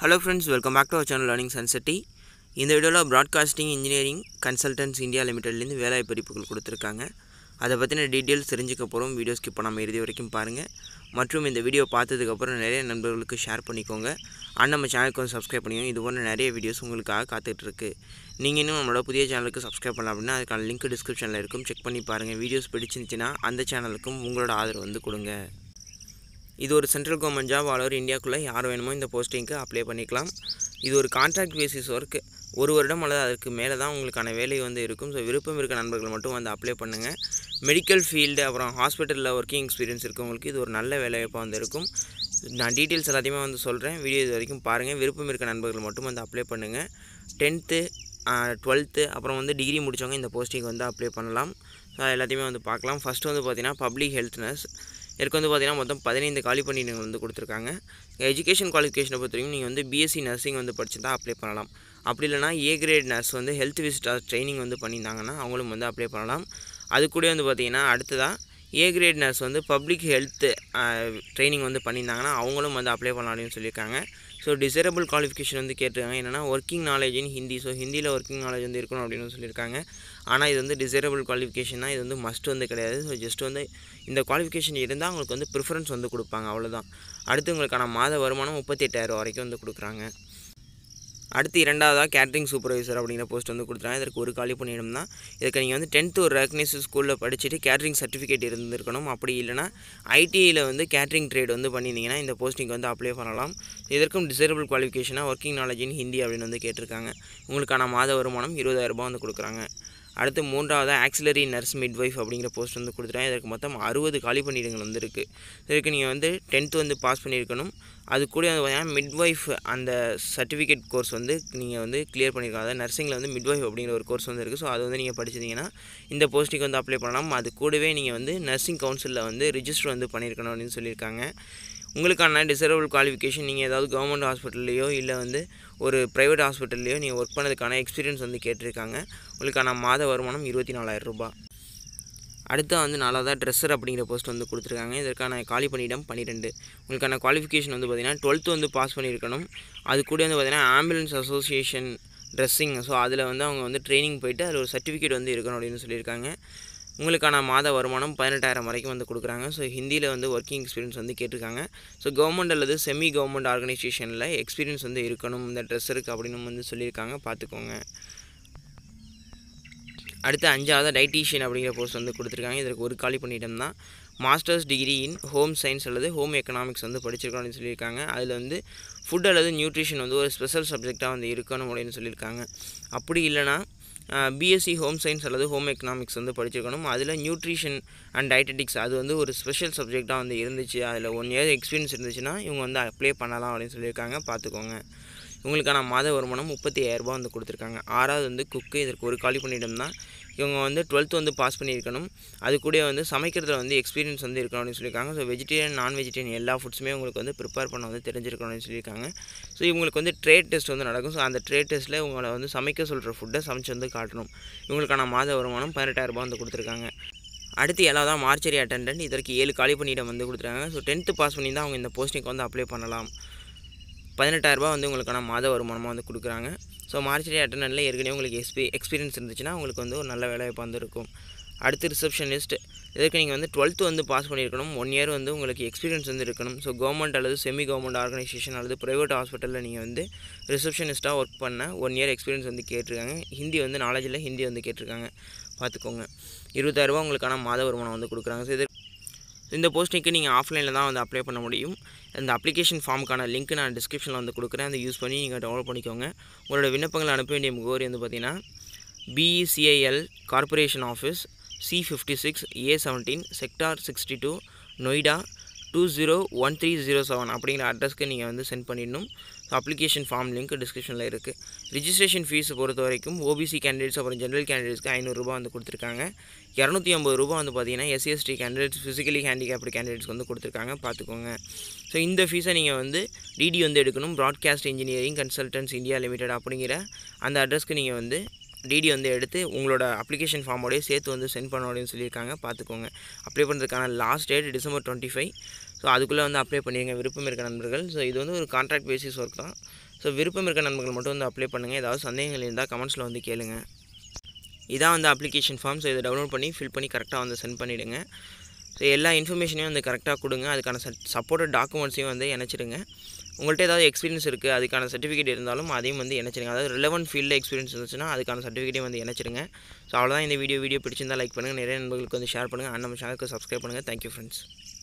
hello friends welcome back to our channel learning சன்செட்டி இந்த வீடியோவில் ப்ராட்காஸ்டிங் இன்ஜினியரிங் கன்சல்டன்ஸ் இந்தியா லிமிடெட்லேருந்து வேலை படிப்புகள் கொடுத்துருக்காங்க அதை பற்றின டீட்டெயில்ஸ் தெரிஞ்சுக்க வீடியோஸ் வீடியோ ஸ்கிப் பண்ணாமல் இறுதி வரைக்கும் பாருங்கள் மற்றும் இந்த வீடியோ பார்த்ததுக்கப்புறம் நிறைய நண்பர்களுக்கு ஷேர் பண்ணிக்கோங்க அண்ட் நம்ம சேனலுக்கு வந்து சப்ஸ்கிரைப் இது போன்ற நிறைய வீடியோஸ் உங்களுக்காக காத்துட்ருக்கு நீங்கள் இன்னும் நம்மளோட புதிய சேனலுக்கு சப்ஸ்கிரைப் பண்ணலாம் அப்படின்னா அதுக்கான லிங்க் டிஸ்கிரிப்ஷனில் இருக்கும் செக் பண்ணி பாருங்கள் வீடியோஸ் பிடிச்சிருந்துச்சின்னா அந்த சேனலுக்கும் உங்களோட ஆதரவு வந்து கொடுங்க இது ஒரு central government job all over இந்தியாவுக்குள்ளே யார் வேணுமோ இந்த போஸ்டிங்க்கு அப்ளை பண்ணிக்கலாம் இது ஒரு கான்ட்ராக்ட் பேசிஸ் ஒர்க்கு ஒரு வருடம் அல்லது அதுக்கு மேலே தான் உங்களுக்கான வேலை வந்து இருக்கும் ஸோ விருப்பம் இருக்க நண்பர்கள் மட்டும் வந்து அப்ளை பண்ணுங்கள் மெடிக்கல் ஃபீல்டு அப்புறம் ஹாஸ்பிட்டலில் ஒர்க்கிங் எக்ஸ்பீரியன்ஸ் இருக்கவங்களுக்கு இது ஒரு நல்ல வேலைவாய்ப்பாக வந்து இருக்கும் நான் டீட்டெயில்ஸ் எல்லாத்தையுமே வந்து சொல்கிறேன் வீடியோ இது வரைக்கும் பாருங்கள் விருப்பம் இருக்க நண்பர்கள் மட்டும் வந்து அப்ளை பண்ணுங்கள் டென்த்து டுவெல்த்து அப்புறம் வந்து டிகிரி முடித்தவங்க இந்த போஸ்டிங் வந்து அப்ளை பண்ணலாம் ஸோ எல்லாத்தையுமே வந்து பார்க்கலாம் ஃபஸ்ட்டு வந்து பார்த்திங்கன்னா பப்ளிக் ஹெல்த் நர்ஸ் இதற்கு வந்து பார்த்திங்கன்னா மொத்தம் பதினைந்து காலி பணியிடங்கள் வந்து கொடுத்துருக்காங்க எஜுகேஷன் குவாலிஃபிகேஷனை பொறுத்தவரைக்கும் நீங்கள் வந்து பிஎஸ்சி நர்சிங் வந்து படிச்சு தான் அப்ளை பண்ணலாம் அப்படி இல்லைனா ஏ கிரேட் நர்ஸ் வந்து ஹெல்த் விசிட்டர் ட்ரைனிங் வந்து பண்ணியிருந்தாங்கன்னா அவங்களும் வந்து அப்ளை பண்ணலாம் அது கூட வந்து பார்த்திங்கன்னா அடுத்ததாக ஏ கிரேட் நர்ஸ் வந்து பப்ளிக் ஹெல்த்து ட்ரைனிங் வந்து பண்ணியிருந்தாங்கன்னா அவங்களும் வந்து அப்ளை பண்ணலாம் அப்படின்னு சொல்லியிருக்காங்க ஸோ டிசரபிள் குவாலிஃபிகேஷன் வந்து கேட்டிருக்காங்க என்னென்னா working knowledge in Hindi so ஹிந்தியில் ஒர்க்கிங் நாலேஜ் வந்து இருக்கணும் அப்படின்னு சொல்லியிருக்காங்க ஆனால் இது வந்து டிசரபிள் குவாலிஃபிகேஷனாக இது வந்து மஸ்ட் வந்து கிடையாது ஸோ ஜஸ்ட் வந்து இந்த குவாலிஃபிகேஷன் இருந்தால் அவங்களுக்கு வந்து ப்ரிஃபரன்ஸ் வந்து கொடுப்பாங்க அவ்வளோதான் அடுத்து உங்களுக்கான மாத வருமானம் முப்பத்தி எட்டாயிரம் வரைக்கும் வந்து கொடுக்குறாங்க அடுத்து இரண்டாவதாக கேட்ரிங் சூப்பர்வைசர் அப்படிங்கிற போஸ்ட் வந்து கொடுத்துருவாங்க இதற்கு ஒரு காலி பணியிடம் தான் இதுக்கு நீங்கள் வந்து டென்த்து ஒரு ரெக்னைஸ் ஸ்கூலில் படிச்சுட்டு கேட்ரிங் சர்டிஃபிகேட் இருந்திருக்கணும் அப்படி இல்லைனா ஐடிஐயில் வந்து கேட்ரிங் ட்ரேட் வந்து பண்ணியிருந்தீங்கன்னா இந்த போஸ்டிங் வந்து அப்ளை பண்ணலாம் இதற்கும் டிசேபிள் குவாலிஃபிகேஷனாக ஒர்க்கிங் நாலேஜ் இன் ஹிந்தி அப்படின்னு வந்து கேட்டிருக்காங்க உங்களுக்கான மாத வருமானம் இருபதாயிரரூபா வந்து கொடுக்குறாங்க அடுத்து மூன்றாவதாக ஆக்சிலரி நர்ஸ் ஒய்ஃப் அப்படிங்கிற போஸ்ட் வந்து கொடுத்துட்டாங்க இதற்கு மொத்தம் அறுபது காலி பணியிடங்கள் வந்துருக்கு இதற்கு நீங்கள் வந்து டென்த்து வந்து பாஸ் பண்ணியிருக்கணும் அது கூட வந்து பார்த்தீங்கன்னா மிட்வைஃப் அந்த சர்டிஃபிகேட் கோர்ஸ் வந்து நீங்கள் வந்து கிளியர் பண்ணியிருக்காங்க அதாவது நர்சிங்கில் வந்து மிட்வைஃப் அப்படிங்கிற ஒரு கோர்ஸ் வந்து இருக்குது ஸோ அது வந்து நீங்கள் படிச்சிங்கன்னா இந்த போஸ்ட்டுக்கு வந்து அப்ளை பண்ணலாம் அது கூடவே நீங்கள் வந்து நர்சிங் கவுன்சிலில் வந்து ரிஜிஸ்டர் வந்து பண்ணியிருக்கணும் அப்படின்னு சொல்லியிருக்காங்க உங்களுக்கான டிசரபிள் குவாலிஃபிகேஷன் நீங்கள் ஏதாவது கவர்மெண்ட் ஹாஸ்பிட்டல்லையோ இல்லை வந்து ஒரு ப்ரைவேட் ஹாஸ்பிட்டல்லையோ நீங்கள் ஒர்க் பண்ணதுக்கான எக்ஸ்பீரியன்ஸ் வந்து கேட்டிருக்காங்க உங்களுக்கான மாத வருமானம் இருபத்தி நாலாயிரரூபா அடுத்த வந்து நாலாவதாக ட்ரெஸ்ஸர் அப்படிங்கிற போஸ்ட் வந்து கொடுத்துருக்காங்க இதற்கான காலி பணியிடம் பன்னிரெண்டு உங்களுக்கான குவாலிஃபிகேஷன் வந்து பார்த்திங்கன்னா டுவெல்த்து வந்து பாஸ் பண்ணியிருக்கணும் அது கூட வந்து பார்த்திங்கன்னா ஆம்புலன்ஸ் அசோசியேஷன் ட்ரெஸ்ஸிங் ஸோ அதில் வந்து அவங்க வந்து ட்ரைனிங் போயிட்டு அதில் ஒரு சர்டிஃபிகேட் வந்து இருக்கணும் அப்படின்னு சொல்லியிருக்காங்க உங்களுக்கான மாத வருமானம் பதினெட்டாயிரம் வரைக்கும் வந்து கொடுக்குறாங்க ஸோ ஹிந்தியில் வந்து ஒர்க்கிங் எக்ஸ்பீரியன்ஸ் வந்து கேட்டிருக்காங்க ஸோ கவர்மெண்ட் அல்லது செமி கவர்மெண்ட் ஆர்கனைசேஷனில் எக்ஸ்பீரியன்ஸ் வந்து இருக்கணும் இந்த ட்ரெஸ் இருக்குது அப்படின்னு வந்து சொல்லியிருக்காங்க பார்த்துக்கோங்க அடுத்து அஞ்சாவது டைட்டீஷியன் அப்படிங்கிற கோர்ஸ் வந்து கொடுத்துருக்காங்க இதற்கு ஒரு காலி பண்ணிட்டோம்னா தான் masters degree in home science அல்லது ஹோம் எக்கனாமிக்ஸ் வந்து படிச்சிருக்கோம் அப்படின்னு சொல்லியிருக்காங்க அதில் வந்து ஃபுட் அல்லது நியூட்ரிஷன் வந்து ஒரு ஸ்பெஷல் சப்ஜெக்டாக வந்து இருக்கணும் அப்படின்னு சொல்லியிருக்காங்க அப்படி இல்லைனா பிஎஸ்சி ஹோம் சயின்ஸ் அல்லது ஹோம் எக்கனாமிக்ஸ் வந்து படிச்சிருக்கணும் அதில் நியூட்ரிஷன் அண்ட் டயட்டடிக்ஸ் அது வந்து ஒரு ஸ்பெஷல் சப்ஜெக்டாக வந்து இருந்துச்சு அதில் ஒன் இயர் எக்ஸ்பீரியன்ஸ் இருந்துச்சுன்னா இவங்க வந்து அப்ளை பண்ணலாம் அப்படின்னு சொல்லியிருக்காங்க பார்த்துக்கோங்க இவங்களுக்கான மாத வருமானம் முப்பத்தி ஐயாயிரரூபா வந்து கொடுத்துருக்காங்க ஆறாவது வந்து குக்கு இதற்கு ஒரு காலி பண்ணிடம் தான் இவங்க வந்து டுவெல்த் வந்து பாஸ் பண்ணியிருக்கணும் அது கூட வந்து சமைக்கிறதுல வந்து எக்ஸ்பீரியன்ஸ் வந்து இருக்கணும் அப்படின்னு சொல்லியிருக்காங்க ஸோ வெஜிடேரியன் நான் வெஜிடேரியன் எல்லா ஃபுட்ஸுமே உங்களுக்கு வந்து ப்ரிப்பேர் பண்ண வந்து தெரிஞ்சிருக்கணும்னு சொல்லியிருக்காங்க ஸோ இவங்களுக்கு வந்து ட்ரேட் டெஸ்ட் வந்து நடக்கும் ஸோ அந்த ட்ரேட் டெஸ்ட்டில் உங்களை வந்து சமைக்க சொல்கிற ஃபுட்டை சமைச்சு வந்து காட்டணும் இவங்களுக்கான மாத வருமானம் பதினெட்டாயிரரூபா வந்து கொடுத்துருக்காங்க அடுத்து ஏழாவது மார்ச்சரி அட்டண்டன்ட் இதற்கு ஏழு காலி பணியிடம் வந்து கொடுத்துருக்காங்க ஸோ டென்த்து பாஸ் பண்ணி தான் அவங்க இந்த போஸ்டிங்க்கு வந்து அப்ளை பண்ணலாம் பதினெட்டாயிரரூபா வந்து உங்களுக்கான மாத வருமானமாக வந்து கொடுக்குறாங்க ஸோ மார்ச்டே அட்டனில் ஏற்கனவே உங்களுக்கு எக்ஸ்பீ எக்ஸ்பீரியன்ஸ் இருந்துச்சுன்னா உங்களுக்கு வந்து ஒரு நல்ல வேலைவாய்ப்பு வந்துருக்கும் அடுத்து ரிசப்ஷனிஸ்ட் இதற்கு நீங்கள் வந்து டுவெல்த்து வந்து பாஸ் பண்ணியிருக்கணும் ஒன் இயர் வந்து உங்களுக்கு எக்ஸ்பீரியன்ஸ் வந்து இருக்கணும் ஸோ கவர்மெண்ட் அல்லது செமி கவர்மெண்ட் ஆர்கனைசேஷன் அல்லது ப்ரைவேட் ஹாஸ்பிட்டலில் நீங்கள் வந்து ரிசப்ஷனிஸ்ட்டாக ஒர்க் பண்ண ஒன் இயர் எக்ஸ்பீரியன்ஸ் வந்து கேட்டிருக்காங்க ஹிந்தி வந்து நாலேஜில் ஹிந்தி வந்து கேட்டிருக்காங்க பார்த்துக்கோங்க இருபதாயிரரூபா உங்களுக்கான மாத வருமானம் வந்து கொடுக்குறாங்க ஸோ இது இந்த போஸ்டிங்க்கு நீங்கள் ஆஃப்லைனில் தான் வந்து அப்ளை பண்ண முடியும் இந்த அப்ளிகேஷன் ஃபார்முக்கான லிங்க் நான் டிஸ்கிரிப்ஷனில் வந்து கொடுக்குறேன் அதை யூஸ் பண்ணி நீங்கள் டவுன்லோட் பண்ணிக்கோங்க உங்களோட விண்ணப்பங்களை அனுப்ப வேண்டிய முகவரி வந்து பார்த்தீங்கன்னா BECIL corporation office C fifty six A seventeen sector sixty two Noida two zero one three zero seven அப்படிங்கிற அட்ரஸ்க்கு நீங்கள் வந்து சென்ட் பண்ணிடணும் அப்ளிகேஷன் ஃபார்ம் லிங்க் டிஸ்கிரிப்ஷனில் இருக்குது ரிஜிஸ்ட்ரேஷன் ஃபீஸ் பொறுத்த வரைக்கும் ஓபிசி கேண்டிடேட்ஸ் அப்புறம் ஜென்ரல் கேண்டிடேட்ஸ்க்கு ஐநூறுரூபா வந்து கொடுத்துருக்காங்க இரநூத்தி ஐம்பது ரூபா வந்து பார்த்திங்கன்னா எஸ்சிஎஸ்டி கேண்டிடேட்ஸ் ஃபிசிக்கலி ஹேண்டிகேப்டு கேண்டிடேட்ஸ்க்கு வந்து கொடுத்துருக்காங்க பார்த்துக்கோங்க ஸோ இந்த ஃபீஸை நீங்கள் வந்து டிடி வந்து எடுக்கணும் broadcast engineering consultants India limited அப்படிங்கிற அந்த அட்ரஸ்க்கு நீங்கள் வந்து டிடி வந்து எடுத்து உங்களோட அப்ளிகேஷன் ஃபார்மோடையே சேர்த்து வந்து சென்ட் பண்ண சொல்லியிருக்காங்க பார்த்துக்கோங்க அப்ளை பண்ணுறதுக்கான last date December twenty five so அதுக்குள்ளே வந்து அப்ளை பண்ணிடுங்க விருப்பம் இருக்க நண்பர்கள் ஸோ இது வந்து ஒரு கான்ட்ராக்ட் பேசிஸ் ஒர்க் தான் ஸோ விருப்பம் இருக்க நண்பர்கள் மட்டும் வந்து அப்ளை பண்ணுங்கள் ஏதாவது சந்தேகங்கள் இருந்தால் கமெண்ட்ஸில் வந்து கேளுங்க இதான் வந்து அப்ளிகேஷன் ஃபார்ம் ஸோ இதை டவுன்லோட் பண்ணி ஃபில் பண்ணி கரெக்டாக வந்து சென்ட் பண்ணிவிடுங்க ஸோ எல்லா இன்ஃபர்மேஷனையும் வந்து கரெக்டாக கொடுங்க அதுக்கான சப்போர்ட்டட் டாக்குமெண்ட்ஸையும் வந்து இணைச்சிடுங்க உங்கள்கிட்ட ஏதாவது எக்ஸ்பீரியன்ஸ் இருக்குது அதுக்கான சர்டிஃபிகேட் இருந்தாலும் அதையும் வந்து இணைச்சிருங்க அதாவது ரிலவெண்ட் ஃபீல்டில் எக்ஸ்பீரியன்ஸ் இருந்துச்சுன்னா அதுக்கான சர்டிஃபிகேட்டையும் வந்து இணைச்சிருங்க ஸோ அவ்வளோதான் இந்த வீடியோ வீடியோ பிடிச்சிருந்தால் லைக் பண்ணுங்கள் நிறைய நண்பர்களுக்கு வந்து ஷேர் பண்ணுங்கள் அண்ணன் சேனலுக்கு சப்ஸ்கிரைப் பண்ணுங்கள் தேங்க்யூ ஃப்ரெண்ட்ஸ்